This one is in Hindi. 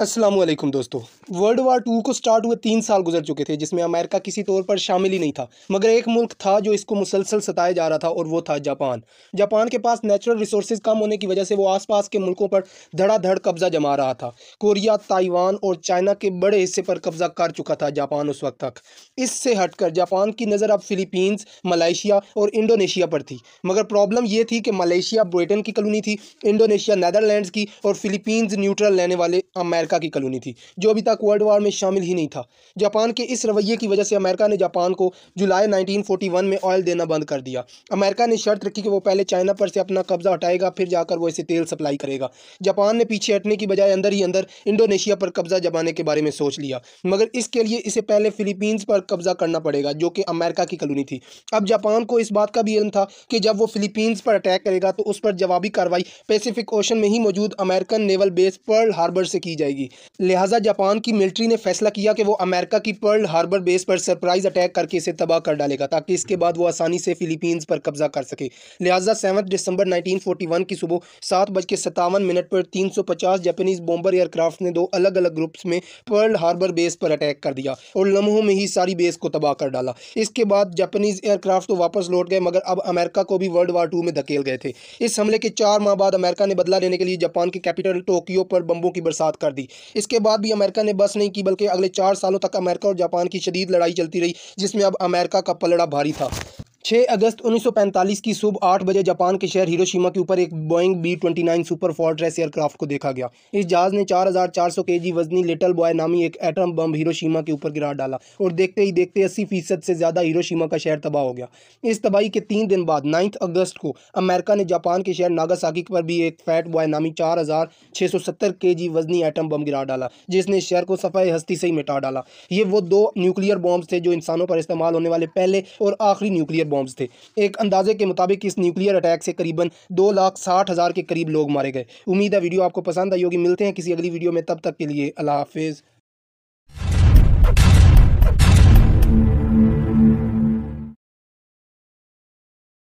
असलम दोस्तों वर्ल्ड वार टू को स्टार्ट हुए तीन साल गुजर चुके थे जिसमें अमेरिका किसी तौर पर शामिल ही नहीं था मगर एक मुल्क था जो इसको मुसलसल सताया जा रहा था और वो था जापान जापान के पास नेचुरल रिसोर्स कम होने की वजह से वो आसपास के मुल्कों पर धड़ाधड़ कब्जा जमा रहा था कोरिया ताइवान और चाइना के बड़े हिस्से पर कब्जा कर चुका था जापान उस वक्त तक इससे हटकर जापान की नज़र अब फिलीपींस मलेशिया और इंडोनेशिया पर थी मगर प्रॉब्लम यह थी कि मलेशिया ब्रिटेन की कलोनी थी इंडोनेशिया नैदरलैंड की और फिलीपींस न्यूट्रल लेने वाले अमेरिका अमेरिका की कलोनी थी जो अभी तक वर्ल्ड वार में शामिल ही नहीं था जापान के इस रवैये की वजह से अमेरिका ने जापान को जुलाई 1941 में ऑयल देना बंद कर दिया अमेरिका ने शर्त रखी कि वो पहले चाइना पर से अपना कब्जा हटाएगा फिर जाकर वो इसे तेल सप्लाई करेगा जापान ने पीछे हटने की बजाय अंदर ही अंदर इंडोनेशिया पर कब्जा जमाने के बारे में सोच लिया मगर इसके लिए इसे पहले फिलीपींस पर कब्जा करना पड़ेगा जो कि अमेरिका की कलोनी थी अब जापान को इस बात का भी इलम था कि जब वो फिलीपींस पर अटैक करेगा तो उस पर जवाबी कार्रवाई पैसिफिक ओशन में ही मौजूद American naval base Pearl Harbor से की जाएगी जाएगी लिहाजा जापान की मिलिट्री ने फैसला किया कि वो अमेरिका की पर्ल हार्बर बेस पर सरप्राइज अटैक करके इसे तबाह कर डालेगा ताकि इसके बाद वो आसानी से फिलीपींस पर कब्जा कर सके लिहाजा सेवन दिसंबर 1941 की सुबह सात बज के सत्तावन मिनट पर 350 जापानीज बॉम्बर एयरक्राफ्ट ने दो अलग अलग ग्रुप्स में पर्ल हार्बर बेस पर अटैक कर दिया और लम्हों में ही सारी बेस को तबाह कर डाला इसके बाद जापानीज एयरक्राफ्ट तो वापस लौट गए मगर अब अमेरिका को भी वर्ल्ड वार टू में धकेल गए थे इस हमले के चार माह बाद अमेरिका ने बदला लेने के लिए जापान के कैपिटल टोक्यो पर बम्बों की बरसात कर दी थी इसके बाद भी अमेरिका ने बस नहीं की बल्कि अगले चार सालों तक अमेरिका और जापान की शदीद लड़ाई चलती रही जिसमें अब अमेरिका का पलड़ा भारी था 6 अगस्त 1945 की सुबह आठ बजे जापान के शहर हिरोशिमा के ऊपर एक Boeing B twenty nine super fortress aircraft को देखा गया इस जहाज ने 4,400 केजी वजनी लिटल बॉय नामी एक एटम बम हिरोशिमा के ऊपर गिरा डाला और देखते ही देखते अस्सी फीसद से ज़्यादा हिरोशिमा का शहर तबाह हो गया इस तबाही के तीन दिन बाद नाइन्थ अगस्त को अमेरिका ने जापान के शहर नागासाकी पर भी एक फैट बॉय नामी चार हज़ार छः सौ सत्तर के जी वजनी एटम बम गिरा डाला जिसने इस शहर को सफ़ाई हस्ती से ही मिटा डाला ये वो दो न्यूक्लियर बॉम्ब थे जो इंसानों पर इस्तेमाल होने वाले पहले और आखिरी न्यूक्लियर बॉम्ब थे एक अंदाजे के मुताबिक इस न्यूक्लियर अटैक से करीबन दो लाख साठ हज़ार के करीब लोग मारे गए उम्मीद है वीडियो आपको पसंद आई होगी मिलते हैं किसी अगली वीडियो में तब तक के लिए अल्लाह हाफिज़